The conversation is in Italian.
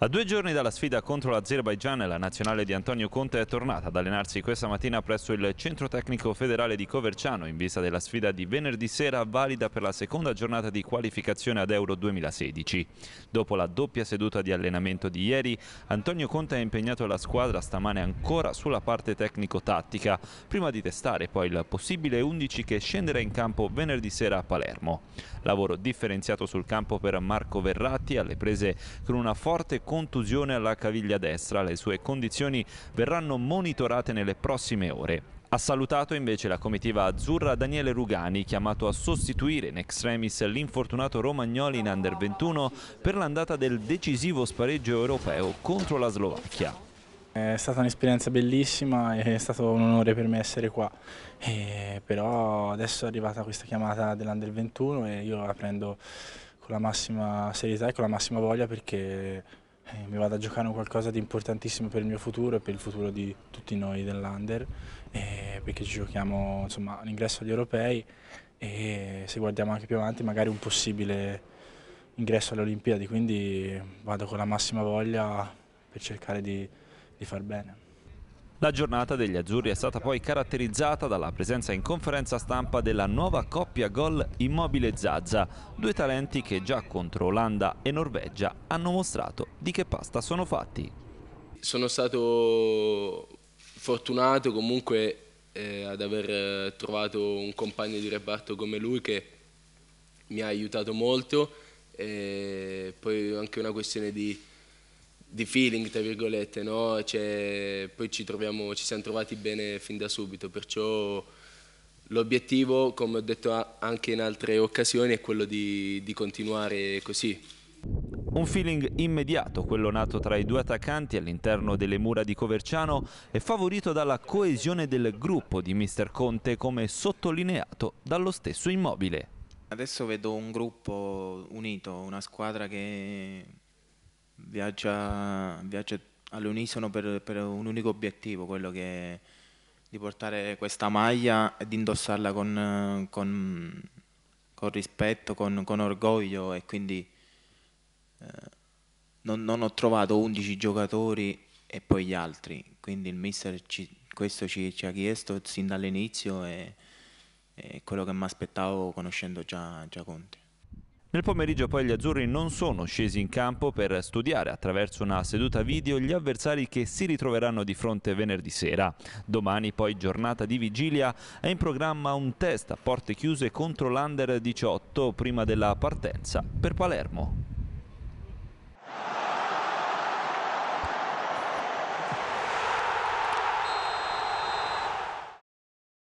A due giorni dalla sfida contro l'Azerbaigian, la nazionale di Antonio Conte è tornata ad allenarsi questa mattina presso il centro tecnico federale di Coverciano in vista della sfida di venerdì sera valida per la seconda giornata di qualificazione ad Euro 2016. Dopo la doppia seduta di allenamento di ieri, Antonio Conte ha impegnato la squadra stamane ancora sulla parte tecnico-tattica, prima di testare poi il possibile 11 che scenderà in campo venerdì sera a Palermo. Lavoro differenziato sul campo per Marco Verratti alle prese con una forte contusione alla caviglia destra. Le sue condizioni verranno monitorate nelle prossime ore. Ha salutato invece la comitiva azzurra Daniele Rugani, chiamato a sostituire in extremis l'infortunato Romagnoli in Under 21 per l'andata del decisivo spareggio europeo contro la Slovacchia. È stata un'esperienza bellissima, è stato un onore per me essere qua, e però adesso è arrivata questa chiamata dell'Under 21 e io la prendo con la massima serietà e con la massima voglia perché eh, mi vado a giocare un qualcosa di importantissimo per il mio futuro e per il futuro di tutti noi dell'Under, eh, perché ci giochiamo l'ingresso agli europei e se guardiamo anche più avanti magari un possibile ingresso alle Olimpiadi, quindi vado con la massima voglia per cercare di, di far bene. La giornata degli azzurri è stata poi caratterizzata dalla presenza in conferenza stampa della nuova coppia gol Immobile Zazza, due talenti che già contro Olanda e Norvegia hanno mostrato di che pasta sono fatti. Sono stato fortunato comunque eh, ad aver eh, trovato un compagno di reparto come lui che mi ha aiutato molto e eh, poi anche una questione di di feeling, tra virgolette, no? cioè, poi ci, troviamo, ci siamo trovati bene fin da subito, perciò l'obiettivo, come ho detto anche in altre occasioni, è quello di, di continuare così. Un feeling immediato, quello nato tra i due attaccanti all'interno delle mura di Coverciano è favorito dalla coesione del gruppo di Mister Conte come sottolineato dallo stesso immobile. Adesso vedo un gruppo unito, una squadra che viaggia, viaggia all'unisono per, per, un unico obiettivo, quello che di portare questa maglia e di indossarla con, con, con rispetto, con, con, orgoglio e quindi eh, non, non, ho trovato 11 giocatori e poi gli altri, quindi il mister ci, questo ci, ci, ha chiesto sin dall'inizio e, e quello che mi aspettavo conoscendo già, già Conte. Nel pomeriggio poi gli azzurri non sono scesi in campo per studiare attraverso una seduta video gli avversari che si ritroveranno di fronte venerdì sera. Domani poi giornata di vigilia è in programma un test a porte chiuse contro l'Under 18 prima della partenza per Palermo.